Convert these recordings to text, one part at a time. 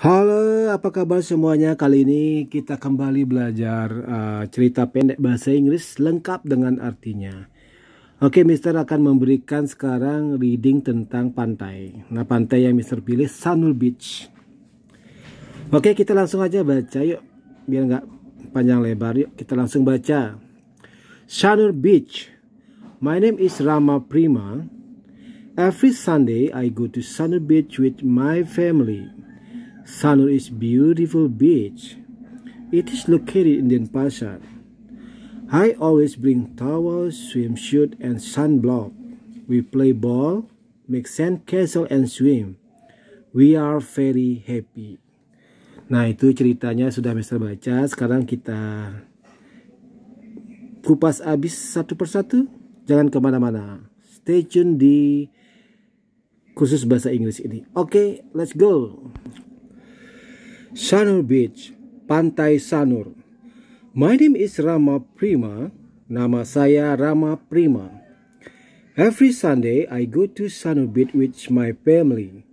Halo, apa kabar semuanya? Kali ini kita kembali belajar uh, cerita pendek bahasa Inggris lengkap dengan artinya. Oke, Mister akan memberikan sekarang reading tentang pantai. Nah, pantai yang Mister pilih Sanul Beach. Oke, kita langsung aja baca yuk. Biar nggak panjang lebar yuk. Kita langsung baca. Sanul Beach. My name is Rama Prima. Every Sunday I go to Sanul Beach with my family. Sanur is beautiful beach. It is located in Denpasar. I always bring towels, swimsuit, and sunblock. We play ball, make sand castle, and swim. We are very happy. Nah itu ceritanya sudah Mister baca. Sekarang kita kupas habis satu persatu. Jangan kemana-mana. Stay tune di khusus bahasa Inggris ini. Oke, okay, let's go. Sanur Beach, Pantai Sanur. My name is Rama Prima. Nama saya Rama Prima. Every Sunday I go to Sanur Beach with my family.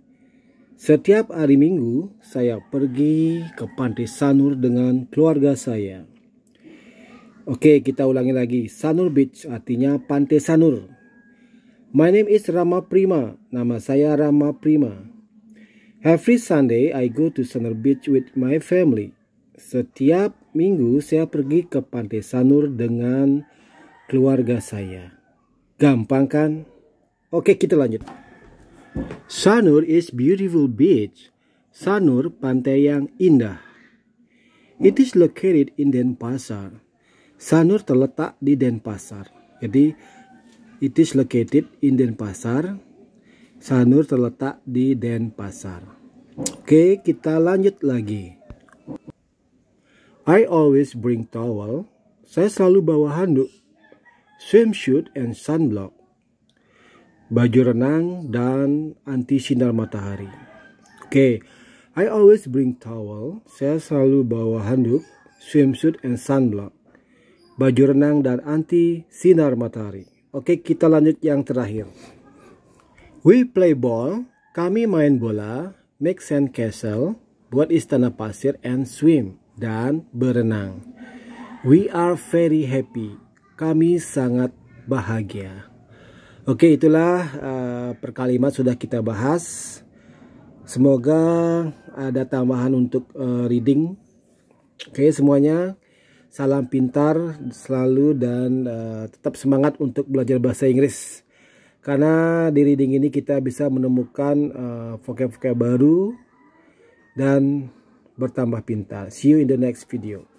Setiap hari Minggu saya pergi ke Pantai Sanur dengan keluarga saya. Oke, kita ulangi lagi. Sanur Beach artinya Pantai Sanur. My name is Rama Prima. Nama saya Rama Prima. Every Sunday I go to Sanur Beach with my family. Setiap minggu saya pergi ke Pantai Sanur dengan keluarga saya. Gampang kan? Oke, kita lanjut. Sanur is beautiful beach. Sanur pantai yang indah. It is located in Denpasar. Sanur terletak di Denpasar. Jadi it is located in Denpasar Sanur terletak di Denpasar. Oke, kita lanjut lagi. I always bring towel. Saya selalu bawa handuk, swimsuit and sunblock. Baju renang dan anti sinar matahari. Oke, I always bring towel. Saya selalu bawa handuk, swimsuit and sunblock. Baju renang dan anti sinar matahari. Oke, kita lanjut yang terakhir. We play ball, kami main bola, make sand castle, buat istana pasir and swim, dan berenang. We are very happy, kami sangat bahagia. Oke itulah uh, perkalimat sudah kita bahas. Semoga ada tambahan untuk uh, reading. Oke semuanya, salam pintar selalu dan uh, tetap semangat untuk belajar bahasa Inggris. Karena di reading ini kita bisa menemukan eh, vocab-vocab baru dan bertambah pintar. See you in the next video.